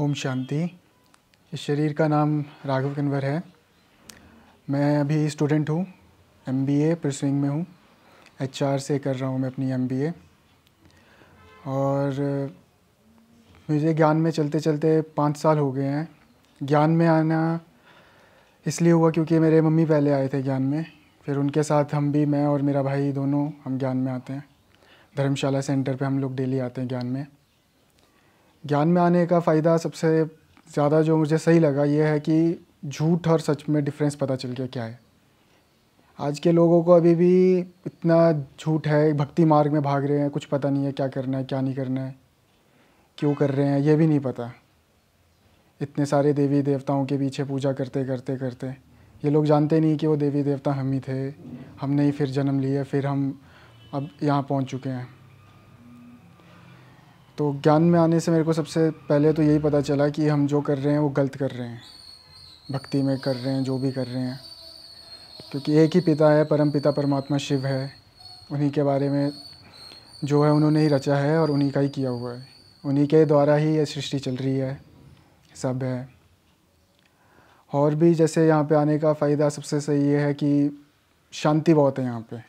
ओम शांति इस शरीर का नाम राघव कन्वर है मैं अभी स्टूडेंट हूँ एम बी ए परसुइंग में हूँ एच आर से कर रहा हूँ मैं अपनी एम बी ए और मुझे ज्ञान में चलते चलते पाँच साल हो गए हैं ज्ञान में आना इसलिए हुआ क्योंकि मेरे मम्मी पहले आए थे ज्ञान में फिर उनके साथ हम भी मैं और मेरा भाई दोनों हम ज्ञान में आते हैं धर्मशाला सेंटर पे हम लोग डेली आते हैं ज्ञान में ज्ञान में आने का फ़ायदा सबसे ज़्यादा जो मुझे सही लगा ये है कि झूठ और सच में डिफरेंस पता चल गया क्या है आज के लोगों को अभी भी इतना झूठ है भक्ति मार्ग में भाग रहे हैं कुछ पता नहीं है क्या करना है क्या नहीं करना है क्यों कर रहे हैं ये भी नहीं पता इतने सारे देवी देवताओं के पीछे पूजा करते करते करते ये लोग जानते नहीं कि वो देवी देवता हम ही थे हमने ही फिर जन्म लिए फिर हम अब यहाँ पहुँच चुके हैं तो ज्ञान में आने से मेरे को सबसे पहले तो यही पता चला कि हम जो कर रहे हैं वो गलत कर रहे हैं भक्ति में कर रहे हैं जो भी कर रहे हैं क्योंकि एक ही पिता है परम पिता परमात्मा शिव है उन्हीं के बारे में जो है उन्होंने ही रचा है और उन्हीं का ही किया हुआ है उन्हीं के द्वारा ही यह सृष्टि चल रही है सब है और भी जैसे यहाँ पे आने का फ़ायदा सबसे सही ये है कि शांति बहुत है यहाँ पे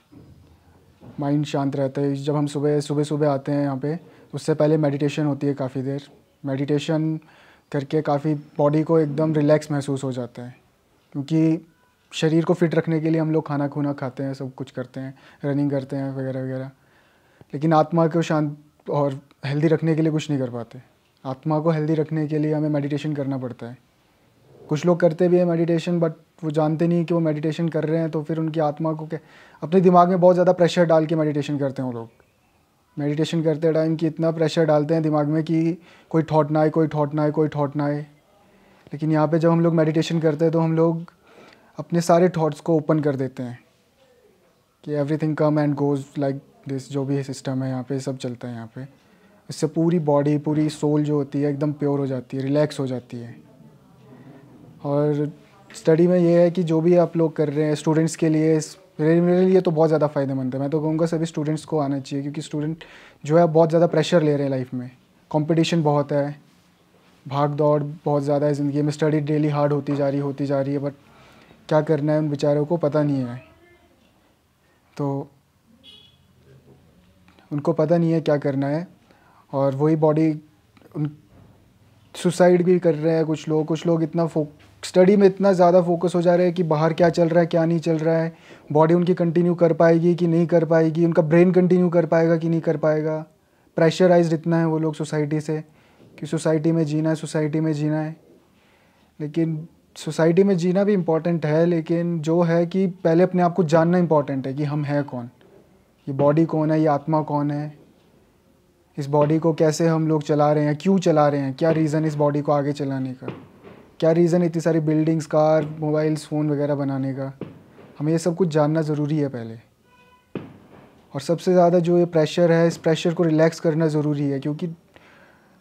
माइंड शांत रहता है जब हम सुबह सुबह सुबह आते हैं यहाँ पे उससे पहले मेडिटेशन होती है काफ़ी देर मेडिटेशन करके काफ़ी बॉडी को एकदम रिलैक्स महसूस हो जाता है क्योंकि शरीर को फिट रखने के लिए हम लोग खाना खूना खाते हैं सब कुछ करते हैं रनिंग करते हैं वगैरह वगैरह लेकिन आत्मा को शांत और हेल्दी रखने के लिए कुछ नहीं कर पाते आत्मा को हेल्दी रखने के लिए हमें मेडिटेशन करना पड़ता है कुछ लोग करते भी हैं मेडिटेशन बट वो जानते नहीं कि वो मेडिटेशन कर रहे हैं तो फिर उनकी आत्मा को क्या अपने दिमाग में बहुत ज़्यादा प्रेशर डाल के मेडिटेशन करते हैं वो लोग मेडिटेशन करते टाइम कि इतना प्रेशर डालते हैं दिमाग में कि कोई थॉट ना आए कोई थॉट ना आए कोई थॉट ना आए लेकिन यहाँ पे जब हम लोग मेडिटेशन करते हैं तो हम लोग अपने सारे थॉट्स को ओपन कर देते हैं कि everything come and goes like this जो भी सिस्टम है यहाँ पे सब चलता है यहाँ पे इससे पूरी बॉडी पूरी सोल जो होती है एकदम प्योर हो जाती है रिलैक्स हो जाती है और स्टडी में ये है कि जो भी आप लोग कर रहे हैं स्टूडेंट्स के लिए मेरे लिए तो बहुत ज़्यादा फ़ायदेमंद है मैं तो कहूँगा सभी स्टूडेंट्स को आना चाहिए क्योंकि स्टूडेंट जो है बहुत ज़्यादा प्रेशर ले रहे हैं लाइफ में कॉम्पिटिशन बहुत है भाग दौड़ बहुत ज़्यादा है ज़िंदगी में स्टडी डेली हार्ड होती जा रही होती जा रही है बट क्या करना है उन बेचारों को पता नहीं है तो उनको पता नहीं है क्या करना है और वही बॉडी उन सुसाइड भी कर रहे हैं कुछ लोग कुछ लोग इतना स्टडी में इतना ज़्यादा फोकस हो जा रहा है कि बाहर क्या चल रहा है क्या नहीं चल रहा है बॉडी उनकी कंटिन्यू कर पाएगी कि नहीं कर पाएगी उनका ब्रेन कंटिन्यू कर पाएगा कि नहीं कर पाएगा प्रेशराइज इतना है वो लोग सोसाइटी से कि सोसाइटी में जीना है सोसाइटी में जीना है लेकिन सोसाइटी में जीना भी इम्पॉर्टेंट है लेकिन जो है कि पहले अपने आप को जानना इम्पॉर्टेंट है कि हम हैं कौन ये बॉडी कौन है ये आत्मा कौन है इस बॉडी को कैसे हम लोग चला रहे हैं क्यों चला रहे हैं क्या रीज़न इस बॉडी को आगे चलाने का क्या रीज़न इतनी सारी बिल्डिंग्स कार मोबाइल्स फ़ोन वगैरह बनाने का हमें ये सब कुछ जानना ज़रूरी है पहले और सबसे ज़्यादा जो ये प्रेशर है इस प्रेशर को रिलैक्स करना ज़रूरी है क्योंकि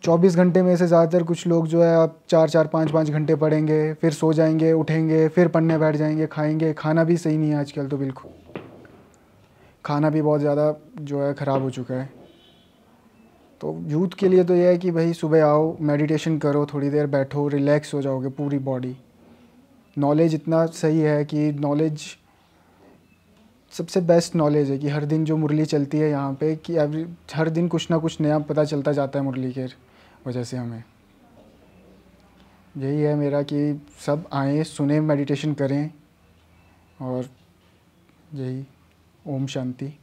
24 घंटे में से ज़्यादातर कुछ लोग जो है आप चार चार पाँच पाँच घंटे पढ़ेंगे फिर सो जाएंगे उठेंगे फिर पढ़ने बैठ जाएंगे खाएंगे खाना भी सही नहीं है आजकल तो बिल्कुल खाना भी बहुत ज़्यादा जो है ख़राब हो चुका है तो यूथ के लिए तो यह है कि भाई सुबह आओ मेडिटेशन करो थोड़ी देर बैठो रिलैक्स हो जाओगे पूरी बॉडी नॉलेज इतना सही है कि नॉलेज सबसे बेस्ट नॉलेज है कि हर दिन जो मुरली चलती है यहाँ पे कि एवरी हर दिन कुछ ना कुछ नया पता चलता जाता है मुरली के वजह से हमें यही है मेरा कि सब आए सुने मेडिटेशन करें और यही ओम शांति